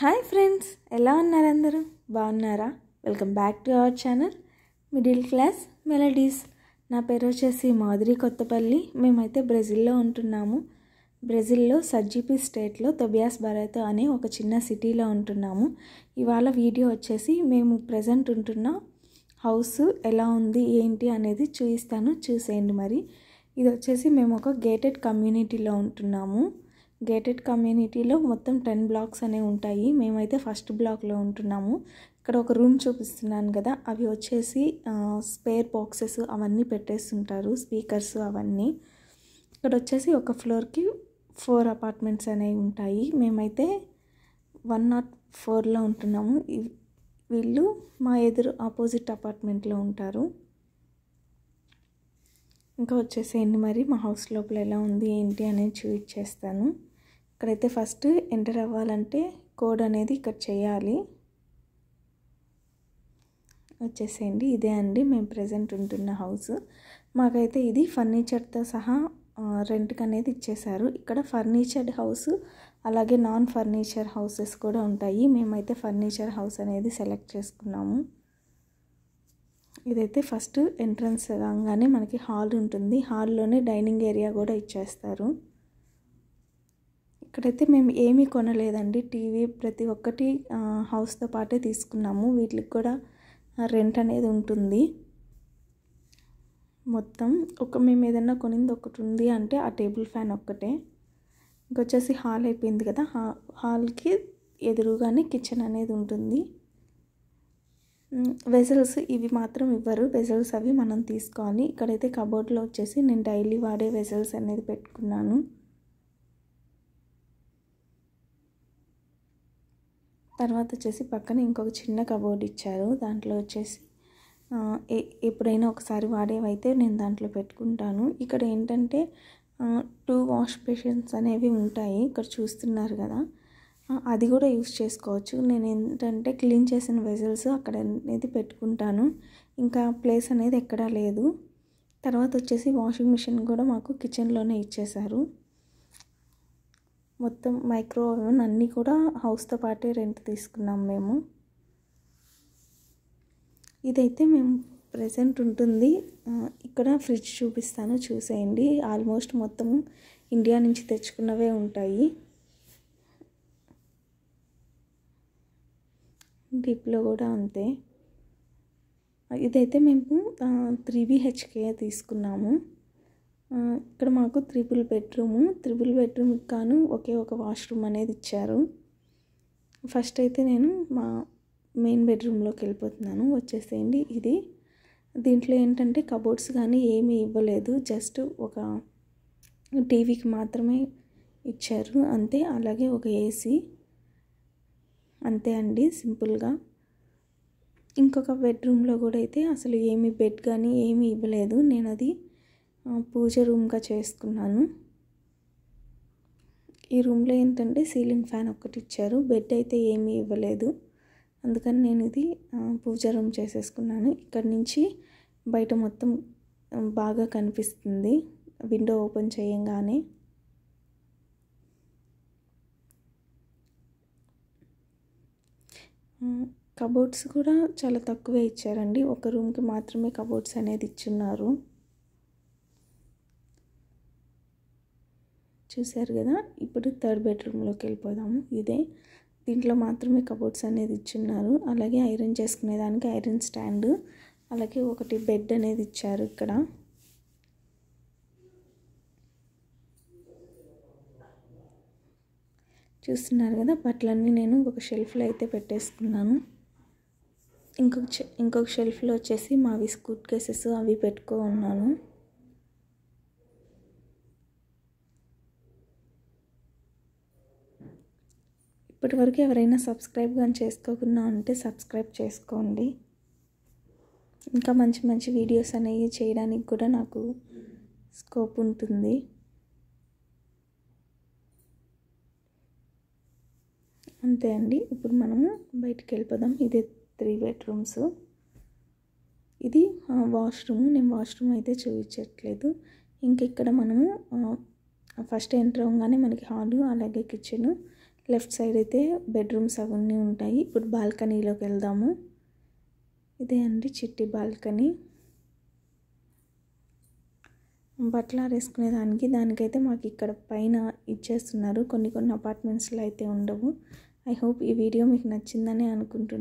hi friends ఎలా ఉన్నారు అందరూ బాగున్నారా welcome back to our channel middle class melodies నా పేరు వచ్చేసి మాధురి కొత్తపల్లి మేమైతే బ్రెజిల్లో ఉంటున్నాము బ్రెజిల్లో సర్జీపీ స్టేట్లో తొబియాస్ బరతో అనే ఒక చిన్న సిటీలో ఉంటున్నాము ఇవాళ వీడియో వచ్చేసి మేము ప్రజెంట్ ఉంటున్న హౌస్ ఎలా ఉంది ఏంటి అనేది చూపిస్తాను చూసేయండి మరి ఇది వచ్చేసి మేము ఒక గేటెడ్ కమ్యూనిటీలో ఉంటున్నాము గేటెడ్ కమ్యూనిటీలో మొత్తం టెన్ బ్లాక్స్ అనేవి ఉంటాయి మేమైతే ఫస్ట్ బ్లాక్లో ఉంటున్నాము ఇక్కడ ఒక రూమ్ చూపిస్తున్నాను కదా అవి వచ్చేసి స్పేర్ బాక్సెస్ అవన్నీ పెట్టేస్తుంటారు స్పీకర్స్ అవన్నీ ఇక్కడ వచ్చేసి ఒక ఫ్లోర్కి ఫోర్ అపార్ట్మెంట్స్ అనేవి ఉంటాయి మేమైతే వన్ నాట్ ఫోర్లో ఉంటున్నాము వీళ్ళు మా ఎదురు ఆపోజిట్ అపార్ట్మెంట్లో ఉంటారు ఇంకా వచ్చేసేయండి మరి మా హౌస్ లోపల ఎలా ఉంది ఏంటి అనేది చూపించేస్తాను ఇక్కడైతే ఫస్ట్ ఎంటర్ అవ్వాలంటే కోడ్ అనేది ఇక్కడ చేయాలి వచ్చేసేయండి ఇదే అండి మేము ప్రజెంట్ ఉంటున్న హౌస్ మాకైతే ఇది ఫర్నిచర్తో సహా రెంట్కి అనేది ఇచ్చేశారు ఇక్కడ ఫర్నిచర్డ్ హౌస్ అలాగే నాన్ ఫర్నిచర్ హౌసెస్ కూడా ఉంటాయి మేమైతే ఫర్నిచర్ హౌస్ అనేది సెలెక్ట్ చేసుకున్నాము ఇదైతే ఫస్ట్ ఎంట్రన్స్ రాగానే మనకి హాల్ ఉంటుంది హాల్లోనే డైనింగ్ ఏరియా కూడా ఇచ్చేస్తారు ఇక్కడైతే మేము ఏమీ కొనలేదండి టీవీ ప్రతి ఒక్కటి హౌస్తో పాటే తీసుకున్నాము వీటికి కూడా రెంట్ అనేది ఉంటుంది మొత్తం ఒక మేము ఏదన్నా కొనింది ఒకటి ఉంది అంటే ఆ టేబుల్ ఫ్యాన్ ఒక్కటే ఇంకొచ్చేసి హాల్ అయిపోయింది కదా హా హాల్కి ఎదురుగానే కిచెన్ అనేది ఉంటుంది వెజల్స్ ఇవి మాత్రం ఇవ్వరు వెజల్స్ అవి మనం తీసుకోవాలి ఇక్కడైతే కబోర్డ్లో వచ్చేసి నేను డైలీ వాడే వెజల్స్ అనేది పెట్టుకున్నాను తర్వాత వచ్చేసి పక్కన ఇంకొక చిన్న కబోర్డ్ ఇచ్చారు దాంట్లో వచ్చేసి ఎప్పుడైనా ఒకసారి వాడేవైతే నేను దాంట్లో పెట్టుకుంటాను ఇక్కడ ఏంటంటే టూ వాష్ బేషన్స్ అనేవి ఉంటాయి ఇక్కడ చూస్తున్నారు కదా అది కూడా యూస్ చేసుకోవచ్చు నేను ఏంటంటే క్లీన్ చేసిన వెజల్స్ అక్కడ అనేది పెట్టుకుంటాను ఇంకా ప్లేస్ అనేది ఎక్కడా లేదు తర్వాత వచ్చేసి వాషింగ్ మిషన్ కూడా మాకు కిచెన్లోనే ఇచ్చేశారు మొత్తం మైక్రో ఓవెన్ అన్నీ కూడా హౌస్తో పాటే రెంట్ తీసుకున్నాం మేము ఇదైతే మేము ప్రజెంట్ ఉంటుంది ఇక్కడ ఫ్రిడ్జ్ చూపిస్తాను చూసేయండి ఆల్మోస్ట్ మొత్తం ఇండియా నుంచి తెచ్చుకున్నవే ఉంటాయి డీప్లో కూడా అంతే ఇదైతే మేము త్రీ బీహెచ్కే తీసుకున్నాము ఇక్కడ మాకు త్రిబుల్ బెడ్రూము త్రిబుల్ బెడ్రూమ్కి కాను ఒకే ఒక వాష్రూమ్ అనేది ఇచ్చారు ఫస్ట్ అయితే నేను మా మెయిన్ బెడ్రూమ్లోకి వెళ్ళిపోతున్నాను వచ్చేసేయండి ఇది దీంట్లో ఏంటంటే కబోర్డ్స్ కానీ ఏమీ ఇవ్వలేదు జస్ట్ ఒక టీవీకి మాత్రమే ఇచ్చారు అంతే అలాగే ఒక ఏసీ అంతే అండి సింపుల్గా ఇంకొక బెడ్రూమ్లో కూడా అయితే అసలు ఏమీ బెడ్ కానీ ఏమీ ఇవ్వలేదు నేను అది పూజ రూమ్గా చేసుకున్నాను ఈ రూమ్లో ఏంటంటే సీలింగ్ ఫ్యాన్ ఒక్కటి ఇచ్చారు బెడ్ అయితే ఏమీ ఇవ్వలేదు అందుకని నేను ఇది పూజ రూమ్ చేసేసుకున్నాను ఇక్కడ నుంచి బయట మొత్తం బాగా కనిపిస్తుంది విండో ఓపెన్ చేయంగానే కబోర్డ్స్ కూడా చాలా తక్కువే ఇచ్చారండి ఒక రూమ్కి మాత్రమే కబోర్డ్స్ అనేది ఇచ్చున్నారు చూశారు కదా ఇప్పుడు థర్డ్ బెడ్రూమ్లోకి వెళ్ళిపోదాము ఇదే దీంట్లో మాత్రమే కబోర్డ్స్ అనేది ఇచ్చిన్నారు అలాగే ఐరన్ చేసుకునే దానికి ఐరన్ స్టాండ్ అలాగే ఒకటి బెడ్ అనేది ఇచ్చారు ఇక్కడ చూస్తున్నారు కదా బట్టలన్నీ నేను ఒక షెల్ఫ్లో అయితే పెట్టేసుకున్నాను ఇంకొక ఇంకొక షెల్ఫ్లో వచ్చేసి మావి స్కూట్ కేసెస్ అవి పెట్టుకో ఉన్నాను ఇప్పటివరకు ఎవరైనా సబ్స్క్రైబ్ కానీ చేసుకోకుండా ఉంటే సబ్స్క్రైబ్ చేసుకోండి ఇంకా మంచి మంచి వీడియోస్ అనేవి చేయడానికి కూడా నాకు స్కోప్ ఉంటుంది అంతే అండి ఇప్పుడు మనము బయటికి వెళ్ళిపోదాం ఇదే త్రీ బెడ్రూమ్స్ ఇది వాష్రూమ్ నేను వాష్రూమ్ అయితే చూపించట్లేదు ఇంక ఇక్కడ మనము ఫస్ట్ ఎంటర్ అవగానే మనకి హాలు అలాగే కిచెను లెఫ్ట్ సైడ్ అయితే బెడ్రూమ్స్ అవన్నీ ఉంటాయి ఇప్పుడు బాల్కనీలోకి వెళ్దాము ఇదే అండి చిట్టి బాల్కనీ బట్టలు ఆరేసుకునేదానికి దానికైతే మాకు ఇక్కడ పైన ఇచ్చేస్తున్నారు కొన్ని కొన్ని అపార్ట్మెంట్స్లో అయితే ఉండవు ఐ హోప్ ఈ వీడియో మీకు నచ్చిందని అనుకుంటున్నాను